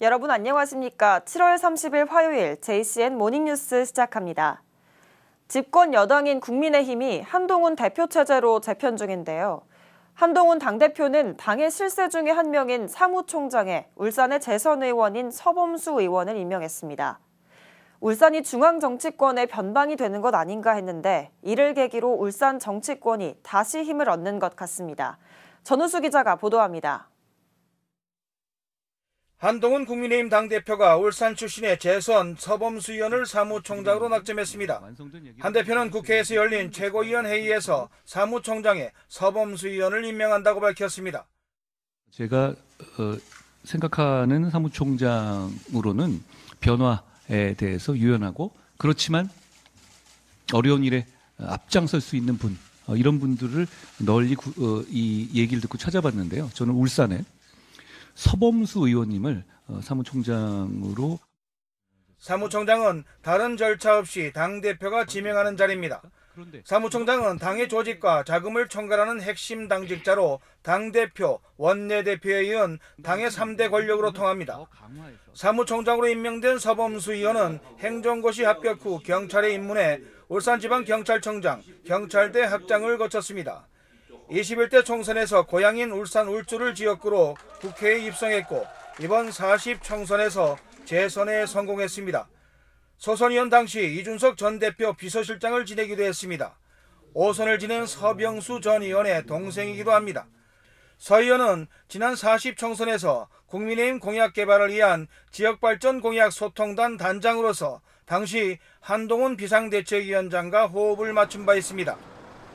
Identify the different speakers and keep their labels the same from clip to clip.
Speaker 1: 여러분 안녕하십니까? 7월 30일 화요일 JCN 모닝뉴스 시작합니다. 집권 여당인 국민의힘이 한동훈 대표 체제로 재편 중인데요. 한동훈 당대표는 당의 실세 중에 한 명인 사무총장에 울산의 재선 의원인 서범수 의원을 임명했습니다. 울산이 중앙 정치권의 변방이 되는 것 아닌가 했는데 이를 계기로 울산 정치권이 다시 힘을 얻는 것 같습니다. 전우수 기자가 보도합니다.
Speaker 2: 한동훈 국민의힘 당대표가 울산 출신의 재선 서범수의원을 사무총장으로 낙점했습니다. 한 대표는 국회에서 열린 최고위원회의에서 사무총장에 서범수의원을 임명한다고 밝혔습니다.
Speaker 3: 제가 어, 생각하는 사무총장으로는 변화에 대해서 유연하고 그렇지만 어려운 일에 앞장설 수 있는 분 어, 이런 분들을 널리 어, 이 얘기를 듣고 찾아봤는데요. 저는 울산에 서범수 의원님을 어, 사무총장으로
Speaker 2: 사무총장은 다른 절차 없이 당 대표가 지명하는 자리입니다. 사무총장은 당의 조직과 자금을 총괄하는 핵심 당직자로 당대표, 원내대표에 이은 당의 3대 권력으로 통합니다. 사무총장으로 임명된 서범수 의원은 행정고시 합격 후 경찰에 입문해 울산지방경찰청장, 경찰대 학장을 거쳤습니다. 21대 총선에서 고향인 울산 울주를 지역구로 국회에 입성했고 이번 40 총선에서 재선에 성공했습니다. 소선의원 당시 이준석 전 대표 비서실장을 지내기도 했습니다. 5선을 지낸 서병수 전 의원의 동생이기도 합니다. 서 의원은 지난 40 총선에서 국민의힘 공약 개발을 위한 지역발전 공약 소통단 단장으로서 당시 한동훈 비상대책위원장과 호흡을 맞춘 바 있습니다.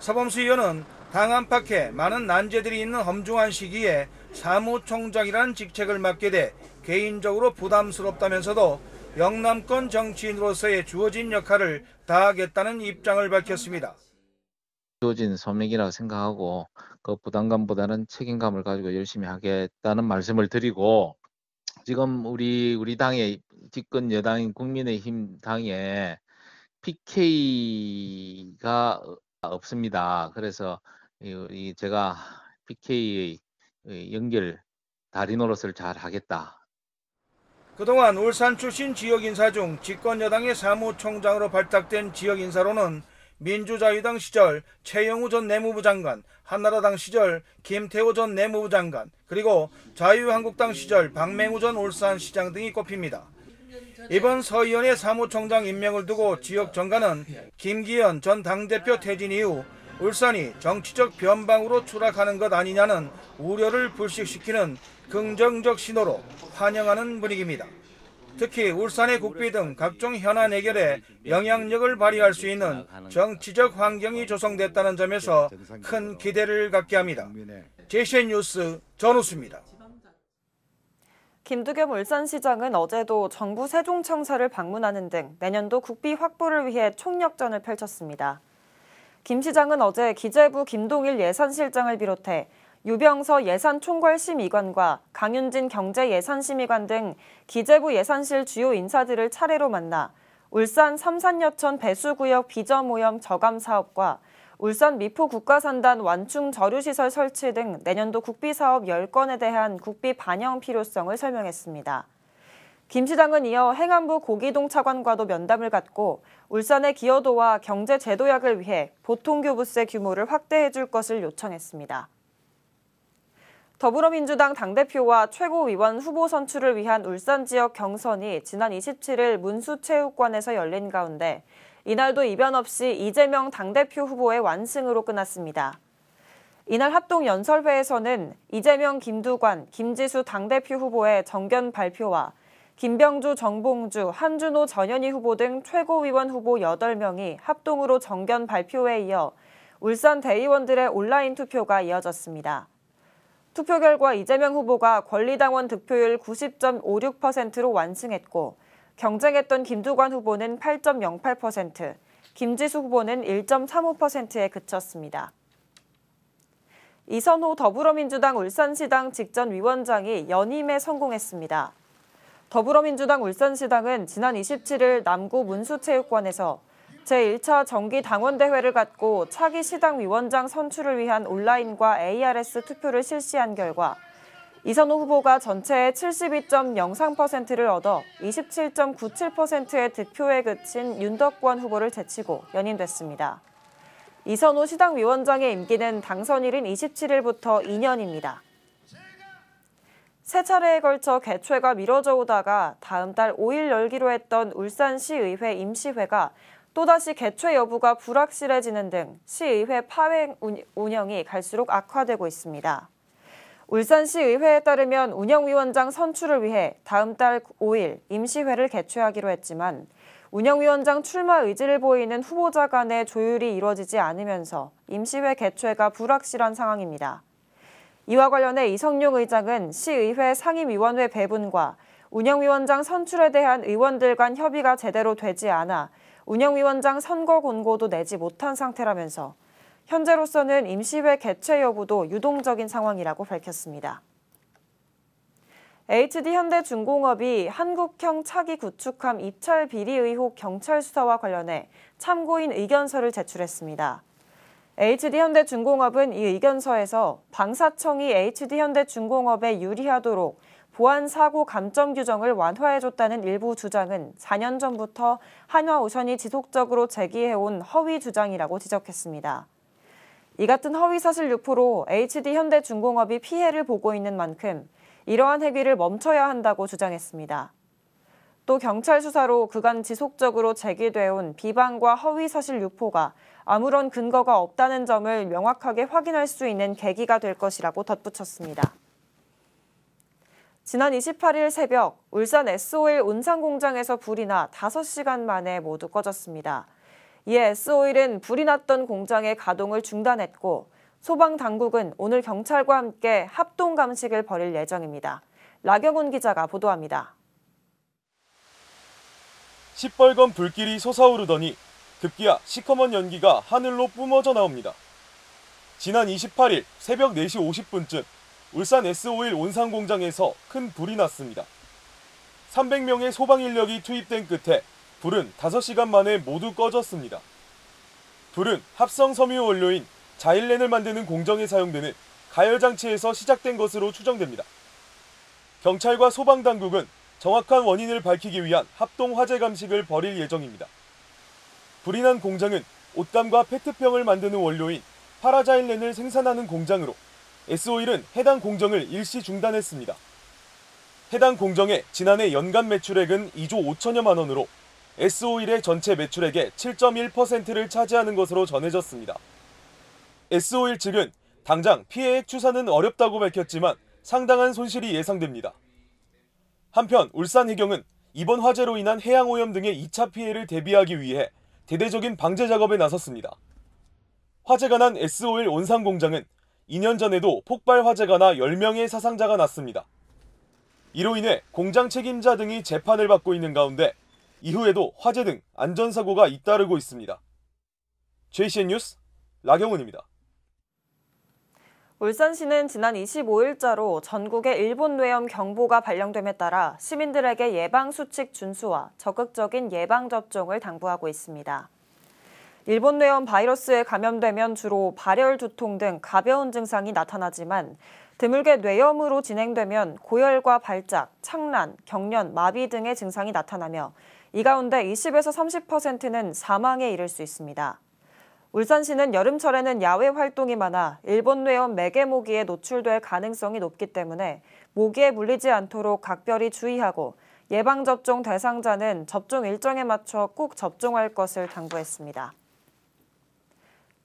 Speaker 2: 서범수 의원은 당 안팎에 많은 난제들이 있는 험중한 시기에 사무총장이라는 직책을 맡게 돼 개인적으로 부담스럽다면서도 영남권 정치인으로서의 주어진 역할을 다하겠다는 입장을 밝혔습니다.
Speaker 3: 주어진 소명이라고 생각하고 그 부담감보다는 책임감을 가지고 열심히 하겠다는 말씀을 드리고 지금 우리 우리 당의 집권 여당인 국민의힘 당에 PK가 없습니다. 그래서 이 제가 PK의 연결 다리 노릇을 잘 하겠다.
Speaker 2: 그동안 울산 출신 지역 인사 중 집권 여당의 사무총장으로 발탁된 지역 인사로는 민주자유당 시절 최영우 전 내무부 장관, 한나라당 시절 김태호 전 내무부 장관, 그리고 자유한국당 시절 박맹우 전 울산시장 등이 꼽힙니다. 예. 이번 서의원의 사무총장 임명을 두고 지역 정가는 김기현 전 당대표 퇴진 이후 울산이 정치적 변방으로 추락하는 것 아니냐는 우려를 불식시키는 긍정적 신호로 환영하는 분위기입니다. 특히 울산의 국비 등 각종 현안 해결에 영향력을 발휘할 수 있는 정치적 환경이 조성됐다는 점에서 큰 기대를 갖게 합니다. 제시 뉴스 전우수입니다.
Speaker 1: 김두겸 울산시장은 어제도 정부 세종청사를 방문하는 등 내년도 국비 확보를 위해 총력전을 펼쳤습니다. 김 시장은 어제 기재부 김동일 예산실장을 비롯해 유병서 예산총괄심의관과 강윤진 경제예산심의관 등 기재부 예산실 주요 인사들을 차례로 만나 울산 삼산여천 배수구역 비저오염 저감 사업과 울산 미포 국가산단 완충 저류시설 설치 등 내년도 국비 사업 10건에 대한 국비 반영 필요성을 설명했습니다. 김 시장은 이어 행안부 고기동 차관과도 면담을 갖고 울산의 기여도와 경제 제도약을 위해 보통교부세 규모를 확대해 줄 것을 요청했습니다. 더불어민주당 당대표와 최고위원 후보 선출을 위한 울산 지역 경선이 지난 27일 문수체육관에서 열린 가운데 이날도 이변 없이 이재명 당대표 후보의 완승으로 끝났습니다. 이날 합동연설회에서는 이재명, 김두관, 김지수 당대표 후보의 정견 발표와 김병주, 정봉주, 한준호, 전현희 후보 등 최고위원 후보 8명이 합동으로 정견 발표에 이어 울산 대의원들의 온라인 투표가 이어졌습니다. 투표 결과 이재명 후보가 권리당원 득표율 90.56%로 완승했고 경쟁했던 김두관 후보는 8.08%, 김지수 후보는 1.35%에 그쳤습니다. 이선호 더불어민주당 울산시당 직전 위원장이 연임에 성공했습니다. 더불어민주당 울산시당은 지난 27일 남구 문수체육관에서 제1차 정기당원대회를 갖고 차기 시당 위원장 선출을 위한 온라인과 ARS 투표를 실시한 결과 이선호 후보가 전체의 72.03%를 얻어 27.97%의 득표에 그친 윤덕권 후보를 제치고 연임됐습니다. 이선호 시당위원장의 임기는 당선일인 27일부터 2년입니다. 세 차례에 걸쳐 개최가 미뤄져 오다가 다음 달 5일 열기로 했던 울산시의회 임시회가 또다시 개최 여부가 불확실해지는 등 시의회 파행 운영이 갈수록 악화되고 있습니다. 울산시의회에 따르면 운영위원장 선출을 위해 다음 달 5일 임시회를 개최하기로 했지만 운영위원장 출마 의지를 보이는 후보자 간의 조율이 이뤄지지 않으면서 임시회 개최가 불확실한 상황입니다. 이와 관련해 이성룡 의장은 시의회 상임위원회 배분과 운영위원장 선출에 대한 의원들 간 협의가 제대로 되지 않아 운영위원장 선거 권고도 내지 못한 상태라면서 현재로서는 임시회 개최 여부도 유동적인 상황이라고 밝혔습니다. HD현대중공업이 한국형 차기 구축함 입찰 비리 의혹 경찰 수사와 관련해 참고인 의견서를 제출했습니다. HD현대중공업은 이 의견서에서 방사청이 HD현대중공업에 유리하도록 보안 사고 감점 규정을 완화해줬다는 일부 주장은 4년 전부터 한화우션이 지속적으로 제기해온 허위 주장이라고 지적했습니다. 이 같은 허위사실 유포로 HD 현대중공업이 피해를 보고 있는 만큼 이러한 행위를 멈춰야 한다고 주장했습니다. 또 경찰 수사로 그간 지속적으로 제기돼온 비방과 허위사실 유포가 아무런 근거가 없다는 점을 명확하게 확인할 수 있는 계기가 될 것이라고 덧붙였습니다. 지난 28일 새벽 울산 SOL 온상공장에서 불이 나 5시간 만에 모두 꺼졌습니다. 이에 예, s 오 l 은 불이 났던 공장의 가동을 중단했고 소방 당국은 오늘 경찰과 함께 합동 감식을 벌일 예정입니다. 라경훈 기자가 보도합니다.
Speaker 4: 시뻘건 불길이 솟아오르더니 급기야 시커먼 연기가 하늘로 뿜어져 나옵니다. 지난 28일 새벽 4시 50분쯤 울산 s 5 l 온상 공장에서 큰 불이 났습니다. 300명의 소방 인력이 투입된 끝에 불은 5시간 만에 모두 꺼졌습니다. 불은 합성 섬유 원료인 자일렌을 만드는 공정에 사용되는 가열장치에서 시작된 것으로 추정됩니다. 경찰과 소방당국은 정확한 원인을 밝히기 위한 합동 화재 감식을 벌일 예정입니다. 불이 난 공장은 옷감과 페트병을 만드는 원료인 파라자일렌을 생산하는 공장으로 S오일은 해당 공정을 일시 중단했습니다. 해당 공정의 지난해 연간 매출액은 2조 5천여만 원으로 s o 1의 전체 매출액의 7.1%를 차지하는 것으로 전해졌습니다. S-오일 측은 당장 피해액 추산은 어렵다고 밝혔지만 상당한 손실이 예상됩니다. 한편 울산해경은 이번 화재로 인한 해양오염 등의 2차 피해를 대비하기 위해 대대적인 방제 작업에 나섰습니다. 화재가 난 S-오일 온상 공장은 2년 전에도 폭발 화재가 나 10명의 사상자가 났습니다. 이로 인해 공장 책임자 등이 재판을 받고 있는 가운데 이후에도 화재 등 안전사고가 잇따르고 있습니다. JCN 뉴스 라경훈입니다.
Speaker 1: 울산시는 지난 25일자로 전국에 일본 뇌염 경보가 발령됨에 따라 시민들에게 예방수칙 준수와 적극적인 예방접종을 당부하고 있습니다. 일본 뇌염 바이러스에 감염되면 주로 발열, 두통 등 가벼운 증상이 나타나지만 드물게 뇌염으로 진행되면 고열과 발작, 착란, 경련, 마비 등의 증상이 나타나며 이 가운데 20에서 30%는 사망에 이를 수 있습니다. 울산시는 여름철에는 야외 활동이 많아 일본 뇌염 매개 모기에 노출될 가능성이 높기 때문에 모기에 물리지 않도록 각별히 주의하고 예방접종 대상자는 접종 일정에 맞춰 꼭 접종할 것을 당부했습니다.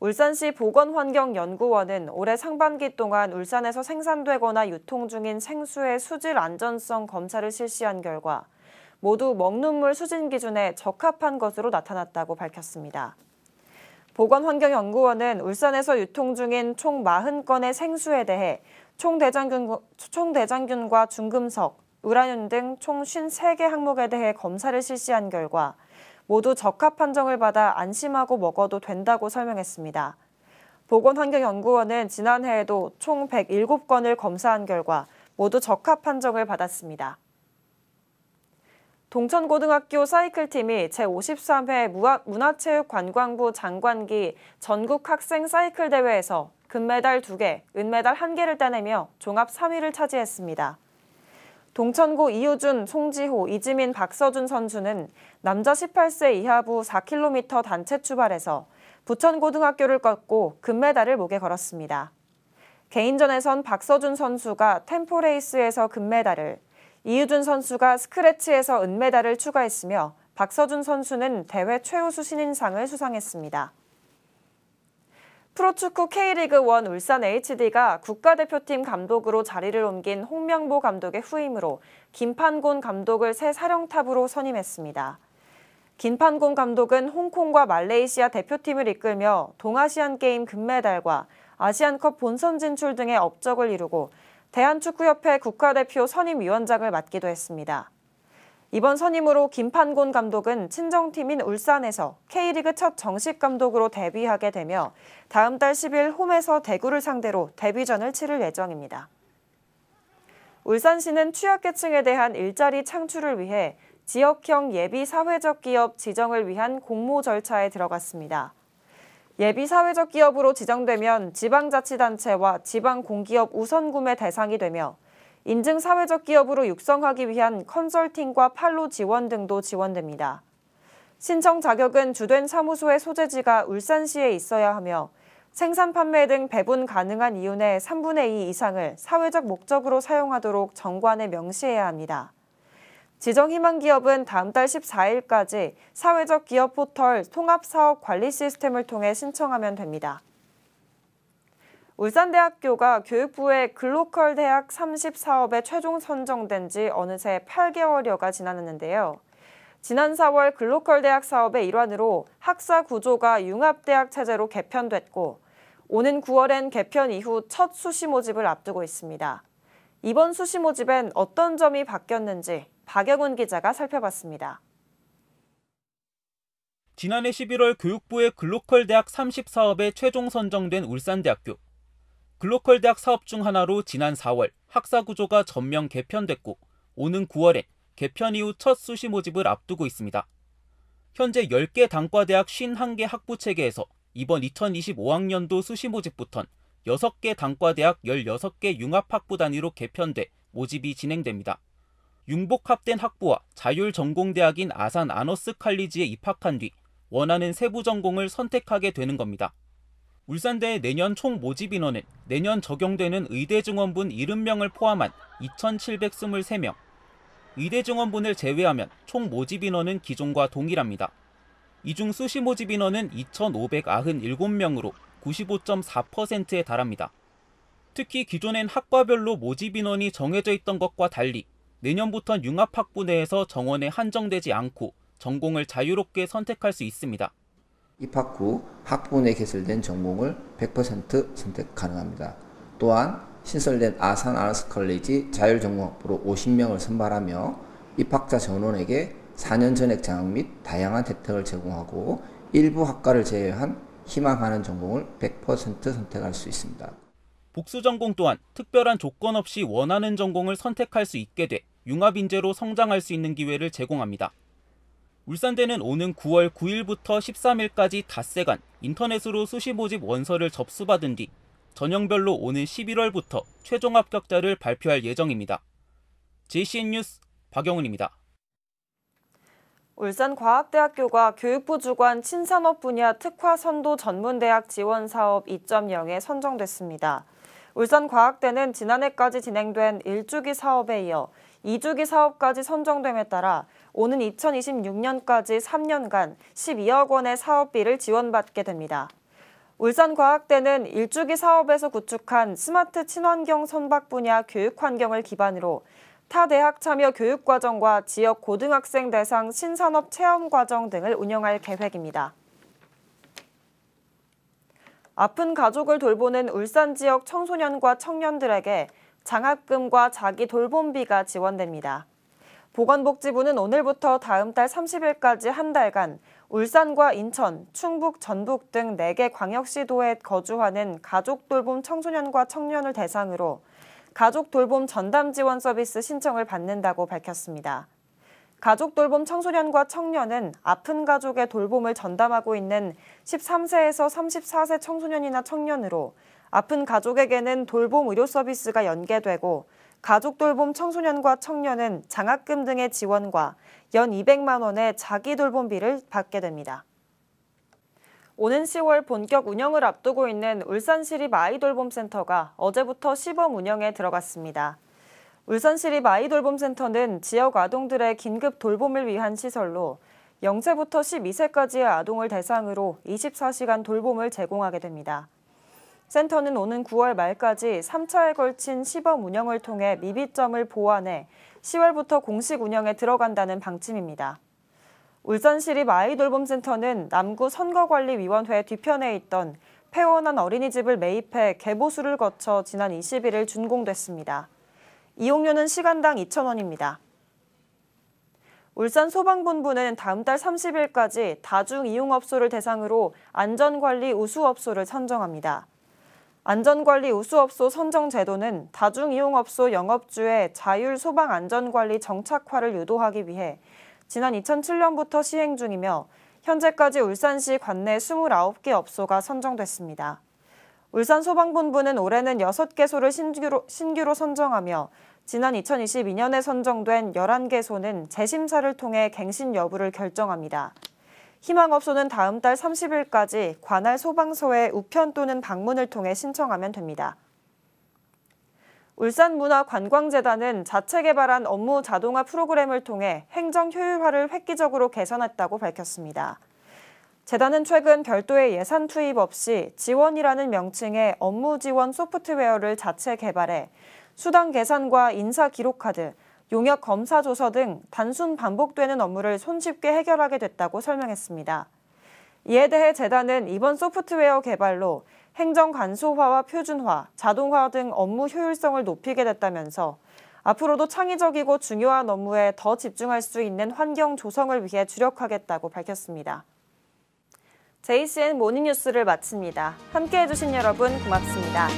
Speaker 1: 울산시 보건환경연구원은 올해 상반기 동안 울산에서 생산되거나 유통 중인 생수의 수질 안전성 검사를 실시한 결과 모두 먹는물 수진 기준에 적합한 것으로 나타났다고 밝혔습니다. 보건환경연구원은 울산에서 유통 중인 총 40건의 생수에 대해 총대장균, 총대장균과 중금속, 우라늄 등총 53개 항목에 대해 검사를 실시한 결과 모두 적합 판정을 받아 안심하고 먹어도 된다고 설명했습니다. 보건환경연구원은 지난해에도 총 107건을 검사한 결과 모두 적합 판정을 받았습니다. 동천고등학교 사이클팀이 제53회 문화체육관광부 장관기 전국학생 사이클대회에서 금메달 2개, 은메달 1개를 따내며 종합 3위를 차지했습니다. 동천고 이우준, 송지호, 이지민, 박서준 선수는 남자 18세 이하부 4km 단체 출발에서 부천고등학교를 꺾고 금메달을 목에 걸었습니다. 개인전에선 박서준 선수가 템포레이스에서 금메달을, 이유준 선수가 스크래치에서 은메달을 추가했으며 박서준 선수는 대회 최우수 신인상을 수상했습니다. 프로축구 K리그1 울산 HD가 국가대표팀 감독으로 자리를 옮긴 홍명보 감독의 후임으로 김판곤 감독을 새 사령탑으로 선임했습니다. 김판곤 감독은 홍콩과 말레이시아 대표팀을 이끌며 동아시안게임 금메달과 아시안컵 본선 진출 등의 업적을 이루고 대한축구협회 국가대표 선임위원장을 맡기도 했습니다. 이번 선임으로 김판곤 감독은 친정팀인 울산에서 K리그 첫 정식 감독으로 데뷔하게 되며 다음 달 10일 홈에서 대구를 상대로 데뷔전을 치를 예정입니다. 울산시는 취약계층에 대한 일자리 창출을 위해 지역형 예비 사회적 기업 지정을 위한 공모 절차에 들어갔습니다. 예비 사회적 기업으로 지정되면 지방자치단체와 지방공기업 우선구매 대상이 되며 인증 사회적 기업으로 육성하기 위한 컨설팅과 판로 지원 등도 지원됩니다. 신청 자격은 주된 사무소의 소재지가 울산시에 있어야 하며 생산 판매 등 배분 가능한 이윤의 3분의 2 이상을 사회적 목적으로 사용하도록 정관에 명시해야 합니다. 지정희망 기업은 다음 달 14일까지 사회적 기업 포털 통합사업 관리 시스템을 통해 신청하면 됩니다. 울산대학교가 교육부의 글로컬 대학 30 사업에 최종 선정된 지 어느새 8개월여가 지났는데요. 지난 4월 글로컬 대학 사업의 일환으로 학사 구조가 융합대학 체제로 개편됐고 오는 9월엔 개편 이후 첫 수시 모집을 앞두고 있습니다. 이번 수시 모집엔 어떤 점이 바뀌었는지 박영훈 기자가 살펴봤습니다.
Speaker 3: 지난해 11월 교육부의 글로컬 대학 30 사업에 최종 선정된 울산대학교. 글로컬 대학 사업 중 하나로 지난 4월 학사 구조가 전면 개편됐고 오는 9월에 개편 이후 첫 수시 모집을 앞두고 있습니다. 현재 10개 단과대학 51개 학부 체계에서 이번 2025학년도 수시 모집부턴 6개 단과대학 16개 융합학부 단위로 개편돼 모집이 진행됩니다. 융복합된 학부와 자율전공대학인 아산 아너스 칼리지에 입학한 뒤 원하는 세부 전공을 선택하게 되는 겁니다. 울산대의 내년 총 모집 인원은 내년 적용되는 의대 증원분 70명을 포함한 2,723명, 의대 증원분을 제외하면 총 모집 인원은 기존과 동일합니다. 이 중 수시 모집 인원은 2,597명으로 95.4%에 달합니다. 특히 기존엔 학과별로 모집 인원이 정해져 있던 것과 달리 내년부터 융합학부 내에서 정원에 한정되지 않고 전공을 자유롭게 선택할 수 있습니다. 입학 후 학부 내 개설된 전공을 100% 선택 가능합니다. 또한 신설된 아산 아나스 컬리지 자율 전공학부로 50명을 선발하며 입학자 전원에게 4년 전액 장학 및 다양한 혜택을 제공하고 일부 학과를 제외한 희망하는 전공을 100% 선택할 수 있습니다. 복수 전공 또한 특별한 조건 없이 원하는 전공을 선택할 수 있게 돼 융합 인재로 성장할 수 있는 기회를 제공합니다. 울산대는 오는 9월 9일부터 13일까지 닷새간 인터넷으로 수시 모집 원서를 접수받은 뒤 전형별로 오는 11월부터 최종 합격자를 발표할 예정입니다. JCN 뉴스 박영훈입니다.
Speaker 1: 울산과학대학교가 교육부 주관 친산업 분야 특화 선도 전문대학 지원 사업 2.0에 선정됐습니다. 울산과학대는 지난해까지 진행된 1주기 사업에 이어 2주기 사업까지 선정됨에 따라 오는 2026년까지 3년간 12억 원의 사업비를 지원받게 됩니다. 울산과학대는 일주기 사업에서 구축한 스마트 친환경 선박 분야 교육 환경을 기반으로 타 대학 참여 교육 과정과 지역 고등학생 대상 신산업 체험 과정 등을 운영할 계획입니다. 아픈 가족을 돌보는 울산 지역 청소년과 청년들에게 장학금과 자기 돌봄비가 지원됩니다. 보건복지부는 오늘부터 다음 달 30일까지 한 달간 울산과 인천, 충북, 전북 등 4개 광역시도에 거주하는 가족돌봄 청소년과 청년을 대상으로 가족돌봄 전담 지원 서비스 신청을 받는다고 밝혔습니다. 가족돌봄 청소년과 청년은 아픈 가족의 돌봄을 전담하고 있는 13세에서 34세 청소년이나 청년으로 아픈 가족에게는 돌봄 의료 서비스가 연계되고 가족 돌봄 청소년과 청년은 장학금 등의 지원과 연 200만 원의 자기 돌봄비를 받게 됩니다. 오는 10월 본격 운영을 앞두고 있는 울산시립 아이돌봄센터가 어제부터 시범 운영에 들어갔습니다. 울산시립 아이돌봄센터는 지역 아동들의 긴급 돌봄을 위한 시설로 0세부터 12세까지의 아동을 대상으로 24시간 돌봄을 제공하게 됩니다. 센터는 오는 9월 말까지 3차에 걸친 시범 운영을 통해 미비점을 보완해 10월부터 공식 운영에 들어간다는 방침입니다. 울산시립 아이돌봄센터는 남구 선거관리위원회 뒤편에 있던 폐원한 어린이집을 매입해 개보수를 거쳐 지난 2 0일을 준공됐습니다. 이용료는 시간당 2,000원입니다. 울산 소방본부는 다음 달 30일까지 다중 이용업소를 대상으로 안전관리 우수업소를 선정합니다. 안전관리 우수업소 선정 제도는 다중이용업소 영업주의 자율 소방 안전관리 정착화를 유도하기 위해 지난 2007년부터 시행 중이며 현재까지 울산시 관내 29개 업소가 선정됐습니다. 울산소방본부는 올해는 6개소를 신규로, 신규로 선정하며 지난 2022년에 선정된 11개소는 재심사를 통해 갱신 여부를 결정합니다. 희망업소는 다음 달 30일까지 관할 소방서에 우편 또는 방문을 통해 신청하면 됩니다. 울산문화관광재단은 자체 개발한 업무 자동화 프로그램을 통해 행정 효율화를 획기적으로 개선했다고 밝혔습니다. 재단은 최근 별도의 예산 투입 없이 지원이라는 명칭의 업무 지원 소프트웨어를 자체 개발해 수당 계산과 인사 기록 카드, 용역 검사 조서 등 단순 반복되는 업무를 손쉽게 해결하게 됐다고 설명했습니다. 이에 대해 재단은 이번 소프트웨어 개발로 행정 간소화와 표준화, 자동화 등 업무 효율성을 높이게 됐다면서 앞으로도 창의적이고 중요한 업무에 더 집중할 수 있는 환경 조성을 위해 주력하겠다고 밝혔습니다. JCN 모닝뉴스를 마칩니다. 함께해 주신 여러분 고맙습니다.